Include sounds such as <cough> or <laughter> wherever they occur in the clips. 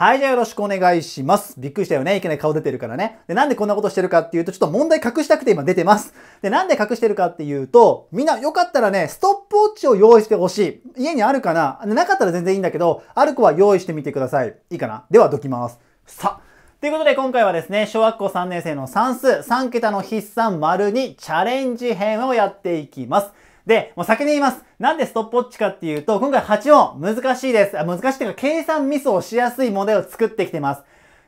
はい、じゃあよろしくお願いします。びっくりしたよね。いきなり顔出てるからね。で、なんでこんなことしてるかっていうと、ちょっと問題隠したくて今出てます。で、なんで隠してるかっていうと、みんなよかったらね、ストップウォッチを用意してほしい。家にあるかななかったら全然いいんだけど、ある子は用意してみてください。いいかなでは、どきます。さあ。ということで今回はですね、小学校3年生の算数3桁の筆算丸にチャレンジ編をやっていきます。で、もう先に言います。なんでストップウォッチかっていうと、今回8音難しいです。あ難しいっていうか、計算ミスをしやすい問題を作ってきてます。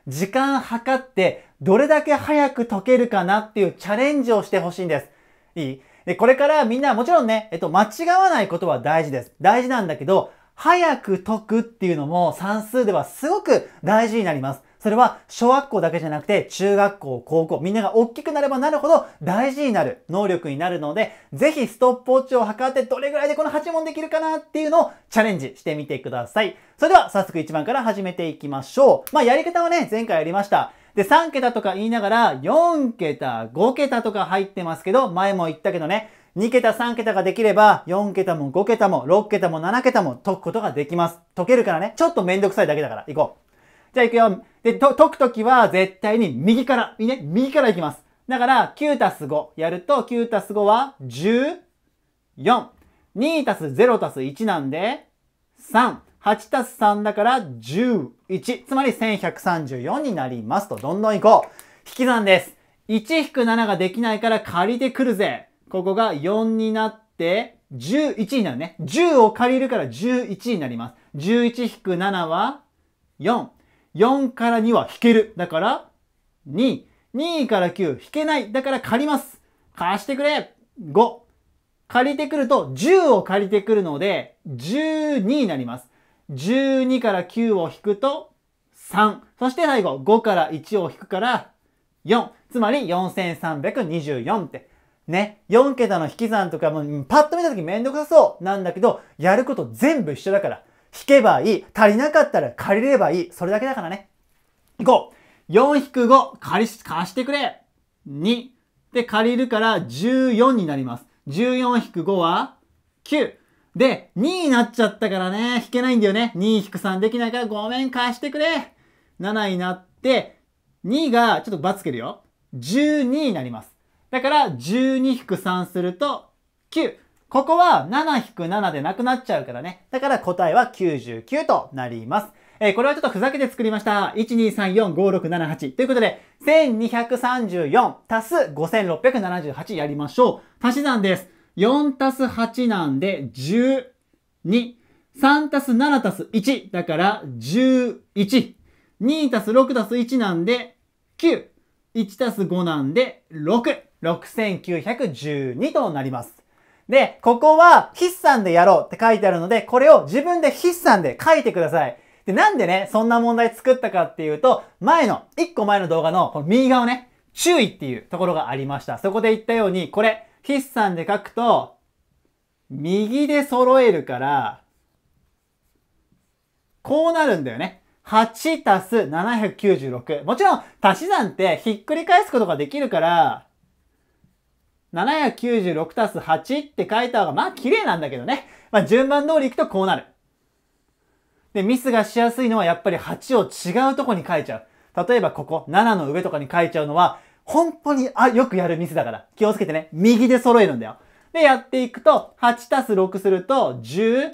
時間計って、どれだけ早く解けるかなっていうチャレンジをしてほしいんです。いいで、これからみんなもちろんね、えっと、間違わないことは大事です。大事なんだけど、早く解くっていうのも算数ではすごく大事になります。それは小学校だけじゃなくて中学校、高校、みんなが大きくなればなるほど大事になる能力になるので、ぜひストップウォッチを測ってどれぐらいでこの8問できるかなっていうのをチャレンジしてみてください。それでは早速1番から始めていきましょう。まあやり方はね、前回やりました。で、3桁とか言いながら、4桁、5桁とか入ってますけど、前も言ったけどね、2桁3桁ができれば、4桁も5桁も6桁も7桁も解くことができます。解けるからね、ちょっとめんどくさいだけだから、行こう。じゃあ行くよ。で、と解くときは絶対に右から、ね、右からいきます。だから、9たす5やると、9たす5は14。2たす0たす1なんで、3。8たす3だから11。つまり1134になりますと。どんどんいこう。引き算です。1引く7ができないから借りてくるぜ。ここが4になって、11になるね。10を借りるから11になります。11引く7は4。4から2は引ける。だから、2。2から9引けない。だから借ります。貸してくれ !5。借りてくると10を借りてくるので、12になります。12から9を引くと3。そして最後、5から1を引くから4。つまり4324って。ね。4桁の引き算とかも、パッと見た時めんどくさそうなんだけど、やること全部一緒だから。引けばいい。足りなかったら借りればいい。それだけだからね。行こう。4引く5、借り、貸してくれ。2。で、借りるから14になります。14引く5は9。で、2になっちゃったからね、引けないんだよね。2引く3できないからごめん、貸してくれ。7になって、2が、ちょっとバツけるよ。12になります。だから、12引く3すると9。ここは7-7でなくなっちゃうからね。だから答えは99となります。えー、これはちょっとふざけて作りました。1234567ということで、1234足す5678やりましょう。足し算です。4足す8なんで12。3足す7足す1。だから11。2足す6足す1なんで9。1足す5なんで6。6912となります。で、ここは筆算でやろうって書いてあるので、これを自分で筆算で書いてください。で、なんでね、そんな問題作ったかっていうと、前の、一個前の動画のこの右側ね、注意っていうところがありました。そこで言ったように、これ、筆算で書くと、右で揃えるから、こうなるんだよね。8たす796。もちろん、足し算ってひっくり返すことができるから、796たす8って書いた方が、まあ綺麗なんだけどね。まあ順番通り行くとこうなる。で、ミスがしやすいのはやっぱり8を違うとこに書いちゃう。例えばここ、7の上とかに書いちゃうのは、本当に、あ、よくやるミスだから。気をつけてね。右で揃えるんだよ。で、やっていくと、8たす6すると、14。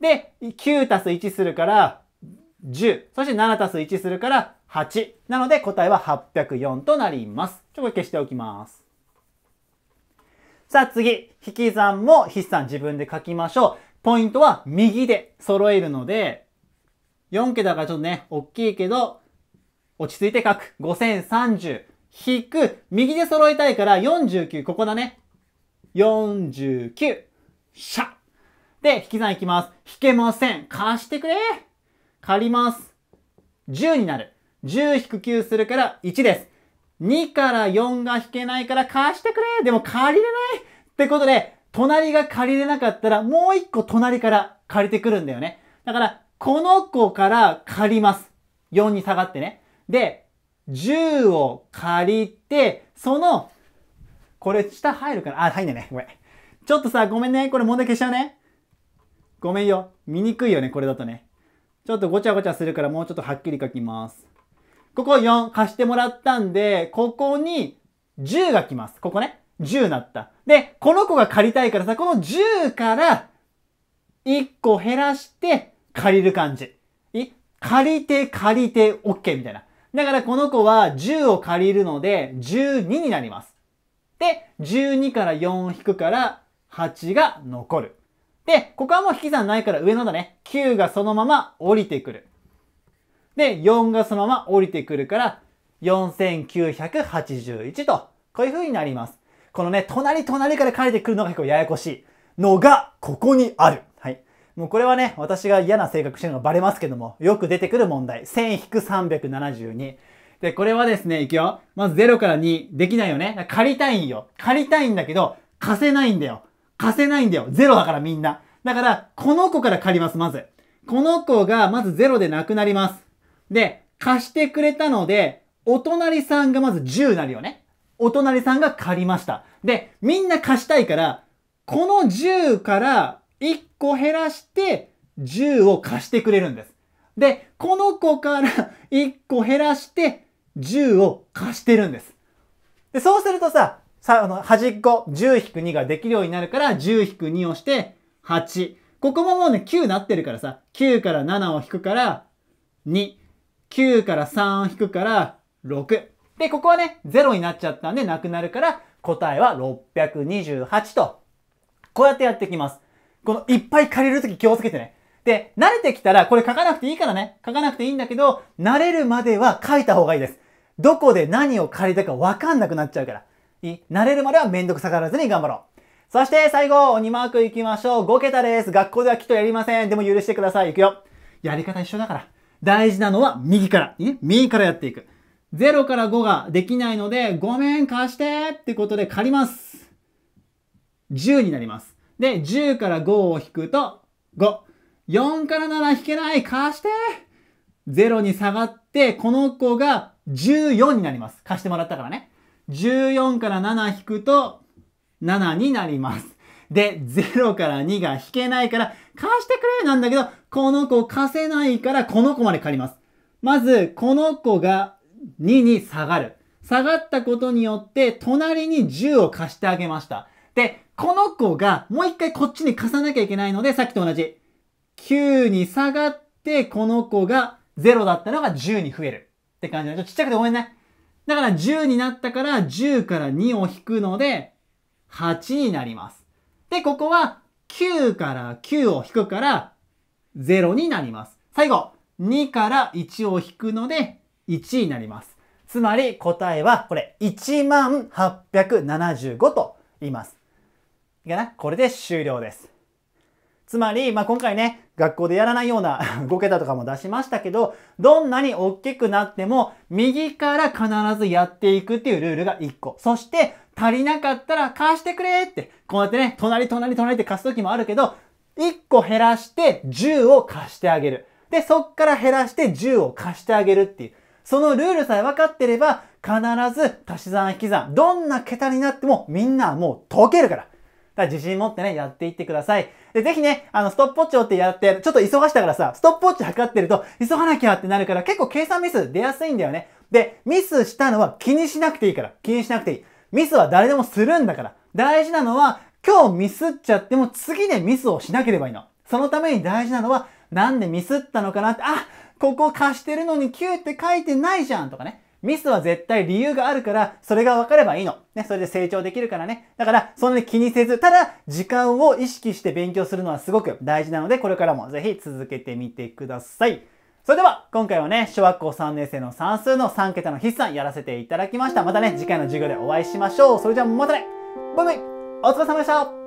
で、9たす1するから、10。そして7たす1するから、8。なので、答えは804となります。ちょ、っと消しておきます。さあ次、引き算も筆算自分で書きましょう。ポイントは右で揃えるので、4桁がちょっとね、大きいけど、落ち着いて書く。5030。引く。右で揃えたいから49。ここだね。49。シャで、引き算いきます。引けません。貸してくれ。借ります。10になる。10引く9するから1です。2から4が引けないから貸してくれ。でも借りれない。ってことで、隣が借りれなかったら、もう一個隣から借りてくるんだよね。だから、この子から借ります。4に下がってね。で、10を借りて、その、これ下入るかなあ、入んないね。ごめん。ちょっとさ、ごめんね。これ問題消しちゃうね。ごめんよ。見にくいよね、これだとね。ちょっとごちゃごちゃするからもうちょっとはっきり書きます。ここ4貸してもらったんで、ここに10が来ます。ここね。10なった。で、この子が借りたいからさ、この10から1個減らして借りる感じ。借りて借りて OK みたいな。だからこの子は10を借りるので12になります。で、12から4引くから8が残る。で、ここはもう引き算ないから上のだね。9がそのまま降りてくる。で、4がそのまま降りてくるから4981と、こういう風になります。このね、隣隣から借りてくるのが結構ややこしいのが、ここにある。はい。もうこれはね、私が嫌な性格してるのがバレますけども、よく出てくる問題。1000-372。で、これはですね、いくよ。まず0から2、できないよね。借りたいんよ。借りたいんだけど、貸せないんだよ。貸せないんだよ。0だからみんな。だから、この子から借ります、まず。この子がまず0でなくなります。で、貸してくれたので、お隣さんがまず10になるよね。お隣さんが借りました。で、みんな貸したいから、この10から1個減らして10を貸してくれるんです。で、この子から1個減らして10を貸してるんです。で、そうするとさ、さ、あの、端っこ10-2ができるようになるから10-2をして8。ここももうね、9なってるからさ、9から7を引くから2、9から3を引くから6。で、ここはね、0になっちゃったんでなくなるから、答えは628と。こうやってやってきます。このいっぱい借りるとき気をつけてね。で、慣れてきたら、これ書かなくていいからね。書かなくていいんだけど、慣れるまでは書いた方がいいです。どこで何を借りたかわかんなくなっちゃうから。いい慣れるまではめんどくさがらずに頑張ろう。そして最後、鬼マーク行きましょう。5桁です。学校ではきっとやりません。でも許してください。行くよ。やり方一緒だから。大事なのは右から。いい右からやっていく。0から5ができないので、ごめん、貸してってことで借ります。10になります。で、10から5を引くと、5。4から7引けない貸して !0 に下がって、この子が14になります。貸してもらったからね。14から7引くと、7になります。で、0から2が引けないから、貸してくれなんだけど、この子貸せないから、この子まで借ります。まず、この子が2に下がる。下がったことによって、隣に10を貸してあげました。で、この子がもう一回こっちに貸さなきゃいけないので、さっきと同じ。9に下がって、この子が0だったのが10に増える。って感じちょっとちっちゃくてごめんね。だから10になったから、10から2を引くので、8になります。で、ここは9から9を引くから、0になります。最後、2から1を引くので、1位になります。つまり答えはこれ1875と言います。いいかなこれで終了です。つまり、まあ、今回ね、学校でやらないような5 <laughs> 桁とかも出しましたけど、どんなに大きくなっても、右から必ずやっていくっていうルールが1個。そして、足りなかったら貸してくれって、こうやってね、隣隣隣って貸す時もあるけど、1個減らして10を貸してあげる。で、そっから減らして10を貸してあげるっていう。そのルールさえ分かってれば、必ず足し算引き算、どんな桁になってもみんなはもう解けるから。だから自信持ってね、やっていってください。で、ぜひね、あの、ストップウォッチをってやって、ちょっと忙したからさ、ストップウォッチ測ってると、急がなきゃってなるから、結構計算ミス出やすいんだよね。で、ミスしたのは気にしなくていいから。気にしなくていい。ミスは誰でもするんだから。大事なのは、今日ミスっちゃっても次でミスをしなければいいの。そのために大事なのは、なんでミスったのかなって、あここ貸してるのに9って書いてないじゃんとかね。ミスは絶対理由があるから、それが分かればいいの。ね、それで成長できるからね。だから、そんなに気にせず、ただ、時間を意識して勉強するのはすごく大事なので、これからもぜひ続けてみてください。それでは、今回はね、小学校3年生の算数の3桁の筆算やらせていただきました。またね、次回の授業でお会いしましょう。それじゃあ、またねバイバイお疲れ様でした